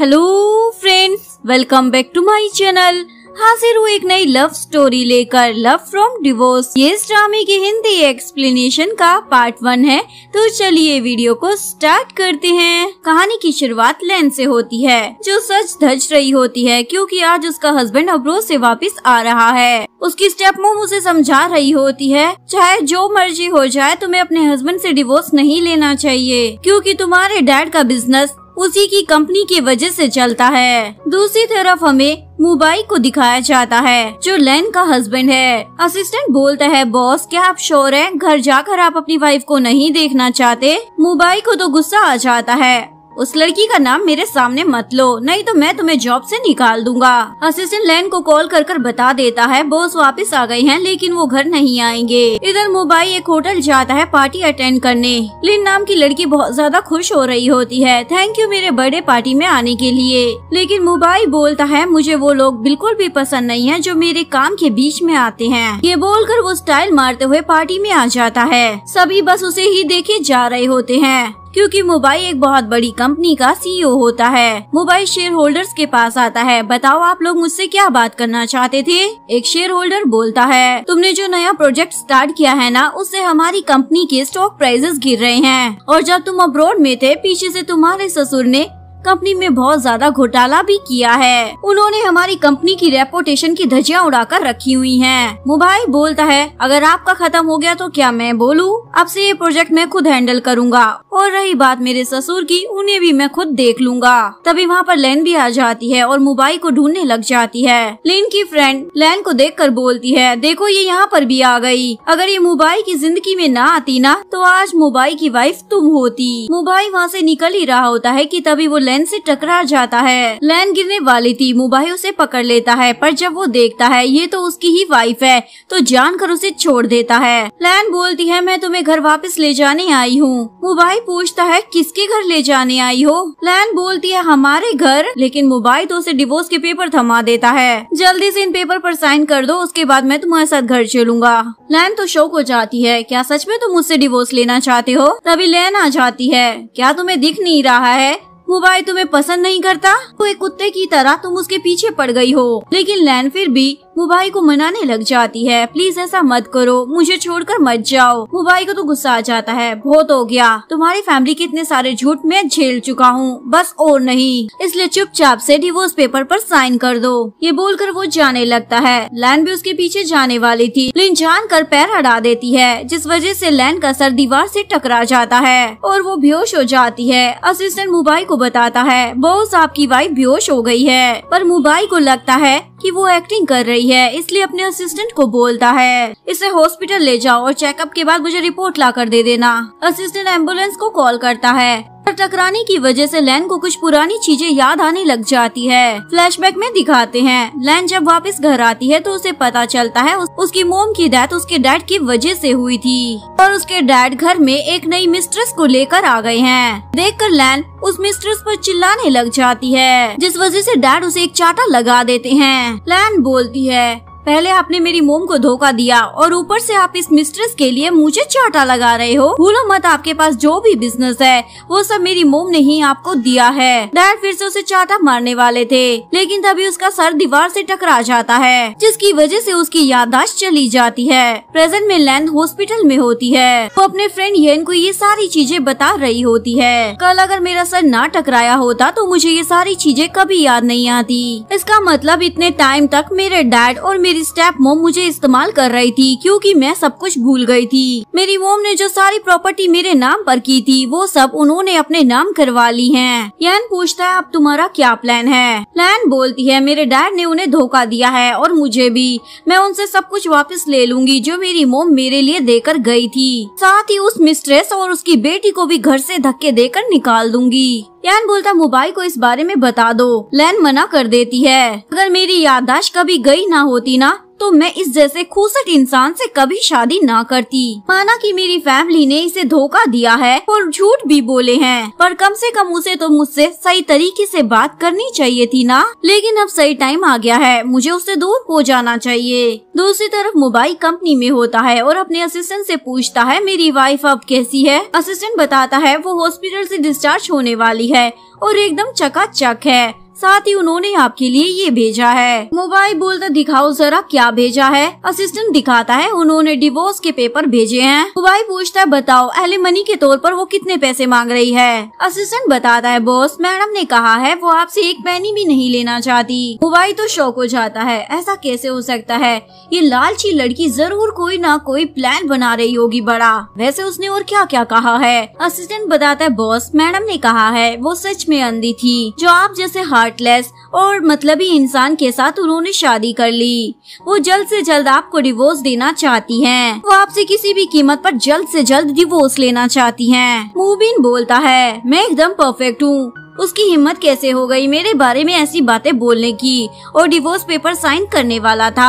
Hello friends welcome back to my channel हाजिर हूँ एक नई लव स्टोरी लेकर लव फ्रॉम डिवोर्स ये इस ड्रामे की हिंदी एक्सप्लेनेशन का पार्ट वन है तो चलिए वीडियो को स्टार्ट करते हैं कहानी की शुरुआत लैन से होती है जो सच धज रही होती है क्योंकि आज उसका हस्बैंड अब्रोज से वापस आ रहा है उसकी स्टेप मोम उसे समझा रही होती है चाहे जो मर्जी हो जाए तुम्हें अपने हस्बैंड से डिवोर्स नहीं लेना चाहिए क्योंकि तुम्हारे डैड का बिजनेस उसी की कंपनी की वजह से चलता है दूसरी तरफ हमें मुबाई को दिखाया जाता है जो लैन का हस्बैंड है असिस्टेंट बोलता है बॉस क्या आप शोर है घर जाकर आप अपनी वाइफ को नहीं देखना चाहते मुबाई को तो गुस्सा आ जाता है उस लड़की का नाम मेरे सामने मत लो नहीं तो मैं तुम्हें जॉब से निकाल दूंगा असिस्टेंट लैन को कॉल कर कर बता देता है बॉस वापस आ गए हैं लेकिन वो घर नहीं आएंगे इधर मोबाइल एक होटल जाता है पार्टी अटेंड करने लिन नाम की लड़की बहुत ज्यादा खुश हो रही होती है थैंक यू मेरे बर्थडे पार्टी में आने के लिए लेकिन मोबाइल बोलता है मुझे वो लोग बिल्कुल भी पसंद नहीं है जो मेरे काम के बीच में आते हैं ये बोल कर वो स्टाइल मारते हुए पार्टी में आ जाता है सभी बस उसे ही देखे जा रहे होते हैं क्योंकि मुंबई एक बहुत बड़ी कंपनी का सीईओ e होता है मुंबई शेयर होल्डर्स के पास आता है बताओ आप लोग मुझसे क्या बात करना चाहते थे एक शेयर होल्डर बोलता है तुमने जो नया प्रोजेक्ट स्टार्ट किया है ना उससे हमारी कंपनी के स्टॉक प्राइजेस गिर रहे हैं और जब तुम अब्रोड में थे पीछे से तुम्हारे ससुर ने कंपनी में बहुत ज्यादा घोटाला भी किया है उन्होंने हमारी कंपनी की रेपुटेशन की धजिया उड़ाकर रखी हुई है मुबाई बोलता है अगर आपका खत्म हो गया तो क्या मैं बोलूं? अब से ये प्रोजेक्ट मैं खुद हैंडल करूँगा और रही बात मेरे ससुर की उन्हें भी मैं खुद देख लूंगा तभी वहाँ पर लैन भी आ जाती है और मुबाई को ढूंढने लग जाती है लेन की फ्रेंड लैन को देख कर बोलती है देखो ये यहाँ पर भी आ गयी अगर ये मुबाई की जिंदगी में न आती ना तो आज मुबाई की वाइफ तुम होती मुबाई वहाँ ऐसी निकल ही रहा होता है की तभी वो लेन से टकरा जाता है लेन गिरने वाली थी मुबाही उसे पकड़ लेता है पर जब वो देखता है ये तो उसकी ही वाइफ है तो जानकर उसे छोड़ देता है लैन बोलती है मैं तुम्हें घर वापस ले जाने आई हूँ मुबाई पूछता है किसके घर ले जाने आई हो लैन बोलती है हमारे घर लेकिन मुबाई तो उसे डिवोर्स के पेपर थमा देता है जल्दी ऐसी इन पेपर आरोप साइन कर दो उसके बाद मैं तुम्हारे साथ घर चलूंगा लैन तो शौक हो जाती है क्या सच में तुम मुझसे डिवोर्स लेना चाहते हो तभी लैन आ जाती है क्या तुम्हें दिख नहीं रहा है मोबाइल तुम्हें पसंद नहीं करता तो एक कुत्ते की तरह तुम उसके पीछे पड़ गई हो लेकिन लैन फिर भी मुबाई को मनाने लग जाती है प्लीज ऐसा मत करो मुझे छोड़कर मत जाओ मुबाई को तो गुस्सा आ जाता है बहुत हो गया तुम्हारी फैमिली के इतने सारे झूठ मैं झेल चुका हूँ बस और नहीं इसलिए चुपचाप से डिवोर्स पेपर पर साइन कर दो ये बोलकर वो जाने लगता है लैन भी उसके पीछे जाने वाली थी लेकिन जान कर पैर हटा देती है जिस वजह से लैन का सर दीवार से टकरा जाता है और वो बेहोश हो जाती है असिस्टेंट मुबाई को बताता है बॉस आपकी वाइफ बेहोश हो गई है पर मुबाई को लगता है कि वो एक्टिंग कर रही है इसलिए अपने असिस्टेंट को बोलता है इसे हॉस्पिटल ले जाओ और चेकअप के बाद मुझे रिपोर्ट ला कर दे देना असिस्टेंट एम्बुलेंस को कॉल करता है टकराने की वजह से लैन को कुछ पुरानी चीजें याद आने लग जाती है फ्लैशबैक में दिखाते हैं लैन जब वापस घर आती है तो उसे पता चलता है उस, उसकी मोम की डेथ उसके डैड की वजह से हुई थी और उसके डैड घर में एक नई मिस्ट्रेस को लेकर आ गए हैं देखकर लैन उस मिस्ट्रेस पर चिल्लाने लग जाती है जिस वजह से डैड उसे एक चाटा लगा देते हैं लैन बोलती है पहले आपने मेरी मोम को धोखा दिया और ऊपर से आप इस मिस्ट्रेस के लिए मुझे चाटा लगा रहे हो भूलो मत आपके पास जो भी बिजनेस है वो सब मेरी मोम ने ही आपको दिया है डायर फिर से उसे चाटा मारने वाले थे लेकिन तभी उसका सर दीवार से टकरा जाता है जिसकी वजह से उसकी याददाश्त चली जाती है प्रेजेंट में लैंड हॉस्पिटल में होती है वो अपने फ्रेंड येन को ये सारी चीजें बता रही होती है कल अगर मेरा सर न टकराया होता तो मुझे ये सारी चीजें कभी याद नहीं आती इसका मतलब इतने टाइम तक मेरे डैड और मेरी मेरी स्टेप मोम मुझे इस्तेमाल कर रही थी क्योंकि मैं सब कुछ भूल गई थी मेरी मोम ने जो सारी प्रॉपर्टी मेरे नाम पर की थी वो सब उन्होंने अपने नाम करवा ली है यन पूछता है अब तुम्हारा क्या प्लान है लैन बोलती है मेरे डैड ने उन्हें धोखा दिया है और मुझे भी मैं उनसे सब कुछ वापस ले लूंगी जो मेरी मोम मेरे लिए देकर गयी थी साथ ही उस मिस्ट्रेस और उसकी बेटी को भी घर से धक्के देकर निकाल दूंगी यान बोलता मोबाइल को इस बारे में बता दो लैन मना कर देती है अगर मेरी याददाश्त कभी गई ना होती ना तो मैं इस जैसे खूसट इंसान से कभी शादी ना करती माना कि मेरी फैमिली ने इसे धोखा दिया है और झूठ भी बोले हैं पर कम से कम उसे तो मुझसे सही तरीके से बात करनी चाहिए थी ना लेकिन अब सही टाइम आ गया है मुझे उससे दूर हो जाना चाहिए दूसरी तरफ मोबाइल कंपनी में होता है और अपने असिस्टेंट से पूछता है मेरी वाइफ अब कैसी है असिस्टेंट बताता है वो हॉस्पिटल से डिस्चार्ज होने वाली है और एकदम चकाचक है साथ ही उन्होंने आपके लिए ये भेजा है मोबाइल बोलता दिखाओ जरा क्या भेजा है असिस्टेंट दिखाता है उन्होंने डिवोर्स के पेपर भेजे हैं मोबाइल पूछता है बताओ अहले मनी के तौर पर वो कितने पैसे मांग रही है असिस्टेंट बताता है बॉस मैडम ने कहा है वो आपसे एक पैनी भी नहीं लेना चाहती मोबाइल तो शौक हो जाता है ऐसा कैसे हो सकता है ये लालची लड़की जरूर कोई न कोई प्लान बना रही होगी बड़ा वैसे उसने और क्या क्या कहा है असिस्टेंट बताता है बॉस मैडम ने कहा है वो सच में अंधी थी जो आप जैसे हार हार्टलेस और मतलबी इंसान के साथ उन्होंने शादी कर ली वो जल्द से जल्द आपको डिवोर्स देना चाहती हैं। वो आपसे किसी भी कीमत पर जल्द से जल्द डिवोर्स लेना चाहती हैं। मुबीन बोलता है मैं एकदम परफेक्ट हूँ उसकी हिम्मत कैसे हो गई मेरे बारे में ऐसी बातें बोलने की और डिवोर्स पेपर साइन करने वाला था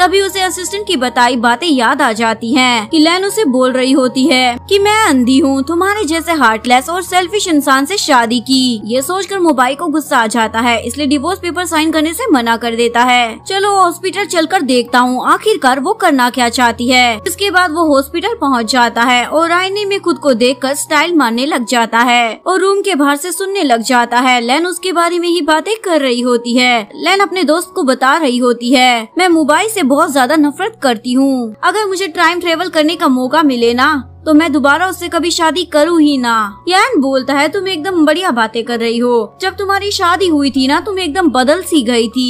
तभी उसे असिस्टेंट की बताई बातें याद आ जाती हैं। लैन उसे बोल रही होती है कि मैं अंधी हूँ तुम्हारे जैसे हार्टलेस और सेल्फिश इंसान से शादी की ये सोचकर मोबाइल को गुस्सा आ जाता है इसलिए डिवोर्स पेपर साइन करने ऐसी मना कर देता है चलो हॉस्पिटल कर देखता हूँ आखिरकार वो करना क्या चाहती है इसके बाद वो हॉस्पिटल पहुँच जाता है और आईने में खुद को देख कर स्टाइल मारने लग जाता है और रूम के बाहर ऐसी सुनने लग जाता जाता है लैन उसके बारे में ही बातें कर रही होती है लेन अपने दोस्त को बता रही होती है मैं मोबाइल से बहुत ज्यादा नफरत करती हूँ अगर मुझे टाइम ट्रेवल करने का मौका मिले ना तो मैं दोबारा उससे कभी शादी करूँ ही ना यान बोलता है तुम एकदम बढ़िया बातें कर रही हो जब तुम्हारी शादी हुई थी ना तुम एकदम बदल सी गई थी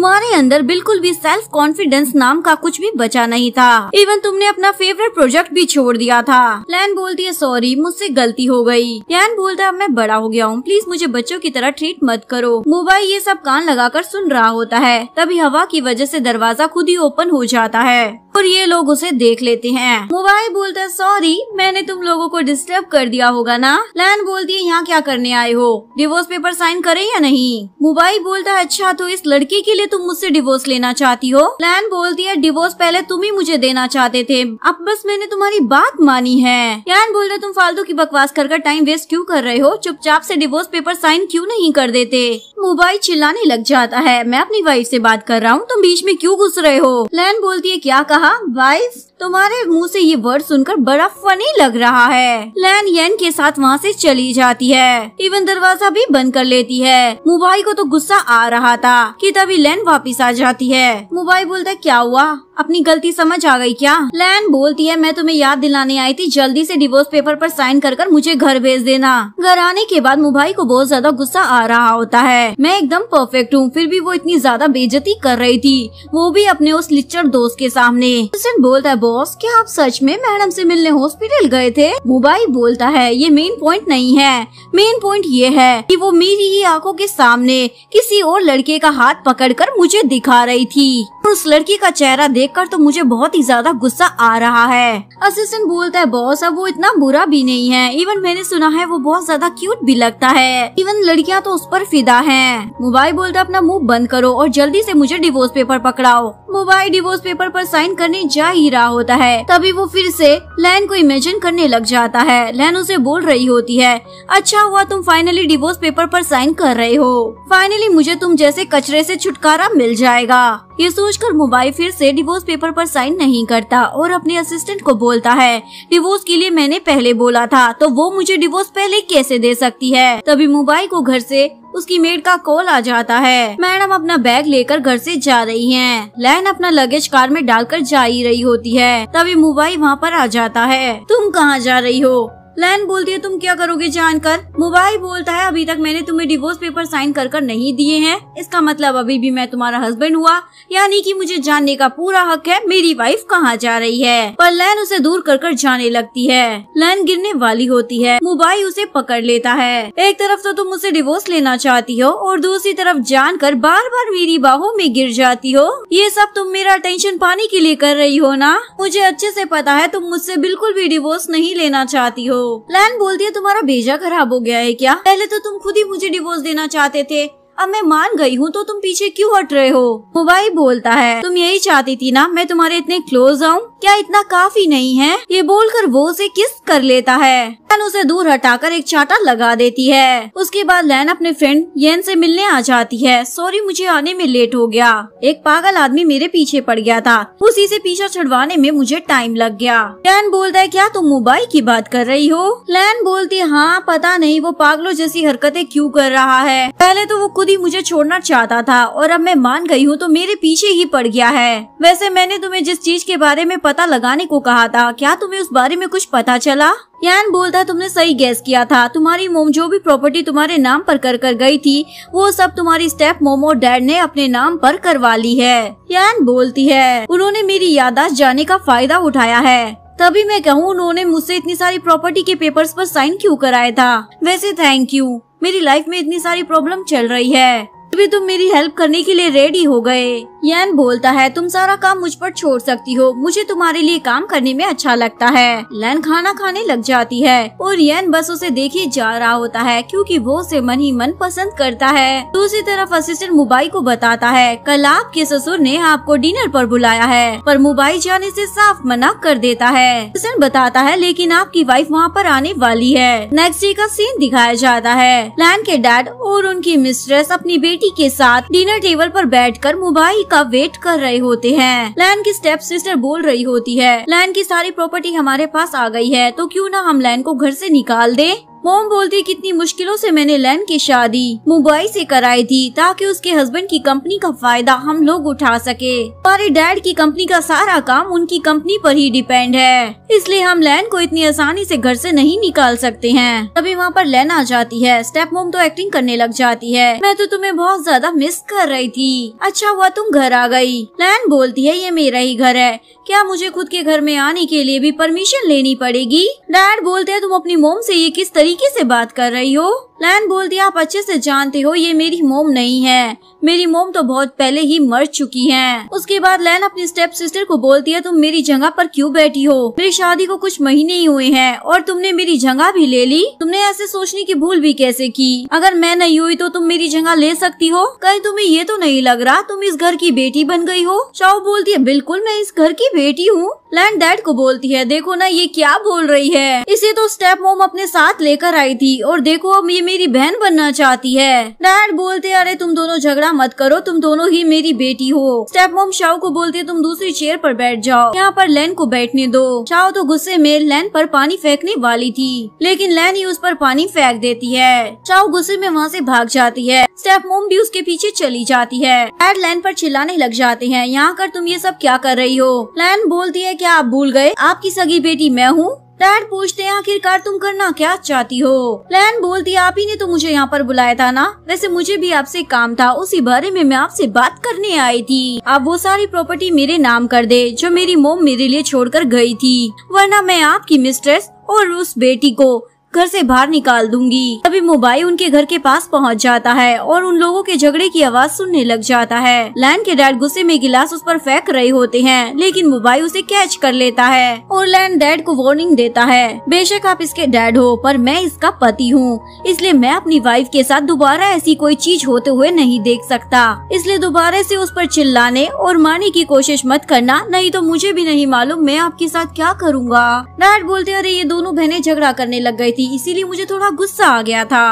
तुम्हारे अंदर बिल्कुल भी सेल्फ कॉन्फिडेंस नाम का कुछ भी बचा नहीं था इवन तुमने अपना फेवरेट प्रोजेक्ट भी छोड़ दिया था लैन बोलती है सॉरी मुझसे गलती हो गई लैन बोलता है मैं बड़ा हो गया हूँ प्लीज मुझे बच्चों की तरह ट्रीट मत करो मोबाइल ये सब कान लगा सुन रहा होता है तभी हवा की वजह ऐसी दरवाजा खुद ही ओपन हो जाता है और ये लोग उसे देख लेते हैं मोबाइल बोलता है सॉरी मैंने तुम लोगों को डिस्टर्ब कर दिया होगा ना लैन बोलती है यहाँ क्या करने आए हो डिवोर्स पेपर साइन करे या नहीं मोबाइल बोलता है अच्छा तो इस लड़की के लिए तुम मुझसे डिवोर्स लेना चाहती हो लैन बोलती है डिवोर्स पहले तुम ही मुझे देना चाहते थे अब बस मैंने तुम्हारी बात मानी है लैन बोलते तुम फालतू की बकवास कर टाइम वेस्ट क्यूँ कर रहे हो चुपचाप ऐसी डिवोर्स पेपर साइन क्यूँ नहीं कर देते मोबाइल चिल्लाने लग जाता है मैं अपनी वाइफ ऐसी बात कर रहा हूँ तुम बीच में क्यूँ घुस रहे हो लैन बोलती है क्या कहा vai तुम्हारे मुंह से ये वर्ड सुनकर बड़ा फनी लग रहा है लैन यन के साथ वहाँ से चली जाती है इवन दरवाजा भी बंद कर लेती है मुबाई को तो गुस्सा आ रहा था कि तभी लैन वापस आ जाती है मुबाई बोलता है क्या हुआ अपनी गलती समझ आ गई क्या लैन बोलती है मैं तुम्हें याद दिलाने आई थी जल्दी से डिवोर्स पेपर पर साइन कर कर मुझे घर भेज देना घर आने के बाद मुबाई को बहुत ज्यादा गुस्सा आ रहा होता है मैं एकदम परफेक्ट हूँ फिर भी वो इतनी ज्यादा बेजती कर रही थी वो भी अपने उस लिच्चर दोस्त के सामने बोलता है बॉस क्या आप सच में मैडम से मिलने हॉस्पिटल गए थे मोबाइल बोलता है ये मेन पॉइंट नहीं है मेन पॉइंट ये है कि वो मेरी ही आंखों के सामने किसी और लड़के का हाथ पकड़कर मुझे दिखा रही थी उस लड़की का चेहरा देखकर तो मुझे बहुत ही ज्यादा गुस्सा आ रहा है असिस्टेंट बोलता है बॉस अब वो इतना बुरा भी नहीं है इवन मैंने सुना है वो बहुत ज्यादा क्यूट भी लगता है इवन लड़कियाँ तो उस पर फिदा है मोबाइल बोलता अपना मुँह बंद करो और जल्दी ऐसी मुझे डिवोर्स पेपर पकड़ाओ मोबाइल डिवोर्स पेपर पर साइन करने जा ही रहा होता है तभी वो फिर से लैन को इमेजिन करने लग जाता है लैन उसे बोल रही होती है अच्छा हुआ तुम फाइनली डिवोर्स पेपर पर साइन कर रहे हो फाइनली मुझे तुम जैसे कचरे से छुटकारा मिल जाएगा ये सोचकर मोबाइल फिर से डिवोर्स पेपर पर साइन नहीं करता और अपने असिस्टेंट को बोलता है डिवोर्स के लिए मैंने पहले बोला था तो वो मुझे डिवोर्स पहले कैसे दे सकती है तभी मोबाइल को घर से उसकी मेड का कॉल आ जाता है मैडम अपना बैग लेकर घर से जा रही हैं। लैन अपना लगेज कार में डालकर जा ही रही होती है तभी मोबाइल वहाँ पर आ जाता है तुम कहाँ जा रही हो लैन बोलती है तुम क्या करोगे जानकर मुबाई बोलता है अभी तक मैंने तुम्हें डिवोर्स पेपर साइन कर कर नहीं दिए हैं इसका मतलब अभी भी मैं तुम्हारा हस्बैंड हुआ यानी कि मुझे जानने का पूरा हक है मेरी वाइफ कहाँ जा रही है पर लैन उसे दूर कर कर जाने लगती है लैन गिरने वाली होती है मुबाई उसे पकड़ लेता है एक तरफ तो तुम उसे डिवोर्स लेना चाहती हो और दूसरी तरफ जान कर बार बार मेरी बाहों में गिर जाती हो ये सब तुम मेरा टेंशन पाने के लिए कर रही हो न मुझे अच्छे ऐसी पता है तुम मुझसे बिल्कुल भी डिवोर्स नहीं लेना चाहती हो प्लान बोल दिया तुम्हारा भेजा खराब हो गया है क्या पहले तो तुम खुद ही मुझे डिवोर्स देना चाहते थे अब मैं मान गई हूँ तो तुम पीछे क्यों हट रहे हो मोबाइल बोलता है तुम यही चाहती थी ना मैं तुम्हारे इतने क्लोज आऊँ क्या इतना काफी नहीं है ये बोलकर वो उसे किस कर लेता है लैन उसे दूर हटाकर एक चाटा लगा देती है उसके बाद लैन अपने फ्रेंड येन से मिलने आ जाती है सॉरी मुझे आने में लेट हो गया एक पागल आदमी मेरे पीछे पड़ गया था उसी से पीछा छुड़वाने में मुझे टाइम लग गया लैन बोलता है क्या तुम मोबाइल की बात कर रही हो लैन बोलती हाँ पता नहीं वो पागलों जैसी हरकतें क्यूँ कर रहा है पहले तो वो खुद ही मुझे छोड़ना चाहता था और अब मैं मान गई हूँ तो मेरे पीछे ही पड़ गया है वैसे मैंने तुम्हें जिस चीज के बारे में पता लगाने को कहा था क्या तुम्हें उस बारे में कुछ पता चला यान बोलता तुमने सही गैस किया था तुम्हारी मोम जो भी प्रॉपर्टी तुम्हारे नाम पर कर कर गई थी वो सब तुम्हारी स्टेप मोम और डैड ने अपने नाम पर करवा ली है यान बोलती है उन्होंने मेरी यादाश्त जाने का फायदा उठाया है तभी मैं कहूँ उन्होंने मुझसे इतनी सारी प्रॉपर्टी के पेपर्स पर साइन क्यों कराया था वैसे थैंक यू मेरी लाइफ में इतनी सारी प्रॉब्लम चल रही है भी तुम मेरी हेल्प करने के लिए रेडी हो गए यन बोलता है तुम सारा काम मुझ पर छोड़ सकती हो मुझे तुम्हारे लिए काम करने में अच्छा लगता है लैन खाना खाने लग जाती है और यन बस उसे देखे जा रहा होता है क्योंकि वो उसे मन ही मन पसंद करता है दूसरी तरफ असिस्टेंट मुबाई को बताता है कल आपके ससुर ने आपको डिनर पर बुलाया है पर मुबाई जाने से साफ मना कर देता है असिस्टेंट बताता है लेकिन आपकी वाइफ वहाँ पर आने वाली है नेक्स्ट डे का सीन दिखाया जाता है लैन के डैड और उनकी मिस्ट्रेस अपनी बेटी पत्नी के साथ डिनर टेबल पर बैठकर मोबाइल का वेट कर रहे होते हैं लैन की स्टेप सिस्टर बोल रही होती है लैन की सारी प्रॉपर्टी हमारे पास आ गई है तो क्यों ना हम लैन को घर से निकाल दे मोम बोलती कितनी मुश्किलों से मैंने लैन की शादी मुंबई से कराई थी ताकि उसके हस्बैंड की कंपनी का फायदा हम लोग उठा सके हमारे डैड की कंपनी का सारा काम उनकी कंपनी पर ही डिपेंड है इसलिए हम लैन को इतनी आसानी से घर से नहीं निकाल सकते हैं तभी वहाँ पर लैन आ जाती है स्टेप मोम तो एक्टिंग करने लग जाती है मैं तो तुम्हें बहुत ज्यादा मिस कर रही थी अच्छा हुआ तुम घर आ गयी लैन बोलती है ये मेरा ही घर है क्या मुझे खुद के घर में आने के लिए भी परमिशन लेनी पड़ेगी डैड बोलते हैं तुम अपनी मोम ऐसी ये किस तरीके तरीके से बात कर रही हो लैन बोल दिया आप अच्छे से जानते हो ये मेरी मोम नहीं है मेरी मोम तो बहुत पहले ही मर चुकी है उसके बाद लैन अपनी स्टेप सिस्टर को बोलती है तुम मेरी जगह पर क्यों बैठी हो मेरी शादी को कुछ महीने ही हुए हैं और तुमने मेरी जगह भी ले ली तुमने ऐसे सोचने की भूल भी कैसे की अगर मैं नहीं हुई तो तुम मेरी जगह ले सकती हो कहीं तुम्हें ये तो नहीं लग रहा तुम इस घर की बेटी बन गयी हो शाओ बोलती है बिल्कुल मैं इस घर की बेटी हूँ लैंड डैड को बोलती है देखो ना ये क्या बोल रही है इसे तो स्टेप मोम अपने साथ लेकर आई थी और देखो अब ये मेरी बहन बनना चाहती है डैड बोलते अरे तुम दोनों झगड़ा मत करो तुम दोनों ही मेरी बेटी हो स्टेप मोम शाओ को बोलते तुम दूसरी चेयर पर बैठ जाओ यहाँ पर लैन को बैठने दो शाओ तो गुस्से में लैन पर पानी फेंकने वाली थी लेकिन लैन ही उस पर पानी फेंक देती है शाओ गुस्से में वहाँ से भाग जाती है स्टेप मोम भी उसके पीछे चली जाती है डैड लैन पर चिल्लाने लग जाते हैं यहाँ कर तुम ये सब क्या कर रही हो लैन बोलती है क्या आप भूल गए आपकी सगी बेटी मैं हूँ डैड पूछते हैं आखिरकार तुम करना क्या चाहती हो लैन बोलती आप ही ने तो मुझे यहाँ पर बुलाया था ना वैसे मुझे भी आपसे काम था उसी बारे में मैं आपसे बात करने आई थी आप वो सारी प्रॉपर्टी मेरे नाम कर दे जो मेरी मोम मेरे लिए छोड़कर गई थी वरना मैं आपकी मिस्ट्रेस और उस बेटी को घर से बाहर निकाल दूंगी तभी मोबाइल उनके घर के पास पहुंच जाता है और उन लोगों के झगड़े की आवाज सुनने लग जाता है लैंड के डैड गुस्से में गिलास उस पर फेंक रहे होते हैं लेकिन मोबाइल उसे कैच कर लेता है और लैंड डैड को वार्निंग देता है बेशक आप इसके डैड हो पर मैं इसका पति हूँ इसलिए मैं अपनी वाइफ के साथ दोबारा ऐसी कोई चीज होते हुए नहीं देख सकता इसलिए दोबारा ऐसी उस पर चिल्लाने और मारने की कोशिश मत करना नहीं तो मुझे भी नहीं मालूम मैं आपके साथ क्या करूँगा डैड बोलते अरे ये दोनों बहने झगड़ा करने लग गयी थी इसीलिए मुझे थोड़ा गुस्सा आ गया था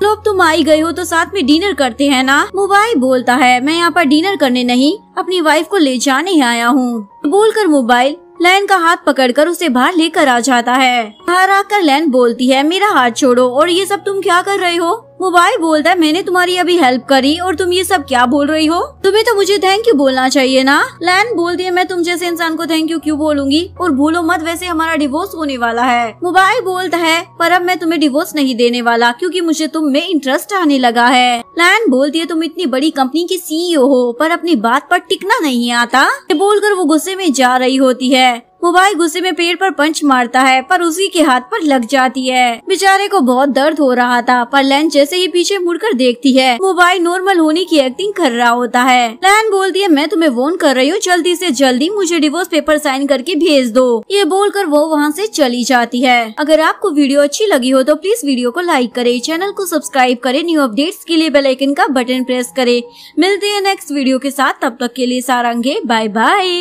चलो तो अब तुम आई गए हो तो साथ में डिनर करते हैं ना मोबाइल बोलता है मैं यहाँ पर डिनर करने नहीं अपनी वाइफ को ले जाने आया हूँ बोलकर मोबाइल लैन का हाथ पकड़कर उसे बाहर लेकर आ जाता है बाहर आकर लैन बोलती है मेरा हाथ छोड़ो और ये सब तुम क्या कर रहे हो भाई बोलता है मैंने तुम्हारी अभी हेल्प करी और तुम ये सब क्या बोल रही हो तुम्हें तो मुझे थैंक यू बोलना चाहिए ना लैन बोलती है मैं तुम जैसे इंसान को थैंक यू क्यों बोलूंगी और भूलो मत वैसे हमारा डिवोर्स होने वाला है मोबाइल बोलता है पर अब मैं तुम्हें डिवोर्स नहीं देने वाला क्यूँकी मुझे तुम में इंटरेस्ट आने लगा है लैन बोलती है तुम इतनी बड़ी कंपनी की सीईओ हो पर अपनी बात पर टिकना नहीं आता बोलकर वो गुस्से में जा रही होती है मोबाइल गुस्से में पेड़ पर पंच मारता है पर उसी के हाथ पर लग जाती है बेचारे को बहुत दर्द हो रहा था पर लैन जैसे ही पीछे मुड़कर देखती है मोबाइल नॉर्मल होने की एक्टिंग कर रहा होता है लैन बोलती है मैं तुम्हें वोन कर रही हूँ जल्दी से जल्दी मुझे डिवोर्स पेपर साइन करके भेज दो ये बोलकर वो वहाँ से चली जाती है अगर आपको वीडियो अच्छी लगी हो तो प्लीज वीडियो को लाइक करे चैनल को सब्सक्राइब करे न्यू अपडेट्स के लिए बेलाइकन का बटन प्रेस करे मिलते हैं नेक्स्ट वीडियो के साथ तब तक के लिए सारंगे बाय बाय